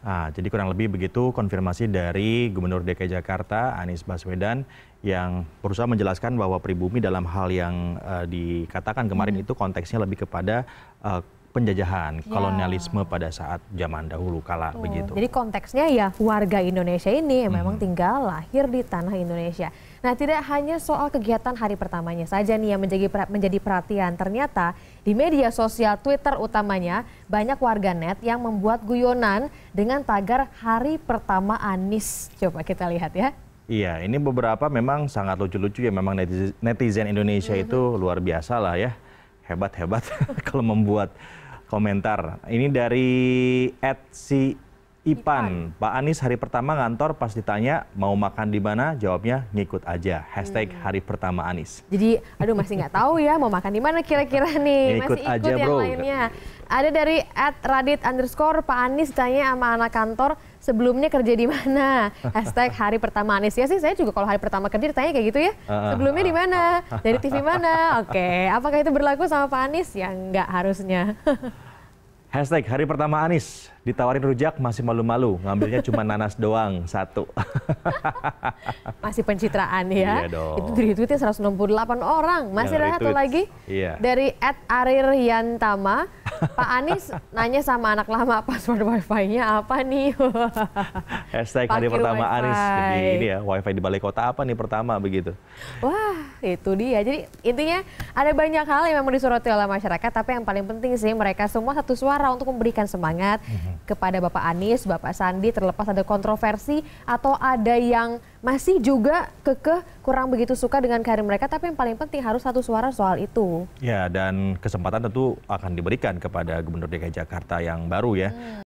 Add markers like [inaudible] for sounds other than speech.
nah jadi kurang lebih begitu konfirmasi dari Gubernur DKI Jakarta Anies Baswedan yang berusaha menjelaskan bahwa pribumi dalam hal yang uh, dikatakan kemarin hmm. itu konteksnya lebih kepada uh, penjajahan, ya. kolonialisme pada saat zaman dahulu kala hmm. begitu. Jadi konteksnya ya warga Indonesia ini yang hmm. memang tinggal lahir di tanah Indonesia. Nah, tidak hanya soal kegiatan hari pertamanya saja nih yang menjadi menjadi perhatian. Ternyata di media sosial Twitter utamanya banyak warga net yang membuat guyonan dengan tagar hari pertama Anis. Coba kita lihat ya. Iya, ini beberapa memang sangat lucu-lucu ya memang netizen, netizen Indonesia mm -hmm. itu luar biasa lah ya hebat hebat [laughs] kalau membuat komentar. Ini dari at si Ipan. Pak Anies hari pertama ngantor pas ditanya mau makan di mana, jawabnya ngikut aja. Hashtag hmm. hari pertama Anies. Jadi, aduh masih nggak tahu ya mau makan di mana kira-kira nih. Ngikut masih ikut aja, yang lainnya. Ada dari at radit underscore Pak Anies tanya sama anak kantor sebelumnya kerja di mana. [laughs] Hashtag hari pertama Anies. Ya sih, saya juga kalau hari pertama kerja ditanya kayak gitu ya. Ah, ah, sebelumnya ah, di mana? Dari TV mana? Oke, okay. apakah itu berlaku sama Pak Anies? Ya nggak harusnya. [laughs] Hashtag hari pertama Anis ditawarin rujak masih malu-malu ngambilnya cuma nanas doang satu. [laughs] masih pencitraan ya. Iya dong. Itu dari tweetnya 168 orang. Masih ada satu lagi iya. dari Ed Arir Yantama Pak Anies nanya sama anak lama password wifi-nya apa nih? [laughs] Hashtag Pake hari pertama wifi. Anies. Jadi ini ya wifi di balai kota apa nih pertama begitu. Wah itu dia. Jadi intinya ada banyak hal yang memang disoroti oleh masyarakat. Tapi yang paling penting sih mereka semua satu suara untuk memberikan semangat mm -hmm. kepada Bapak Anies, Bapak Sandi. Terlepas ada kontroversi atau ada yang masih juga kekeh kurang begitu suka dengan karir mereka tapi yang paling penting harus satu suara soal itu. Ya dan kesempatan tentu akan diberikan kepada Gubernur DKI Jakarta yang baru ya. Hmm.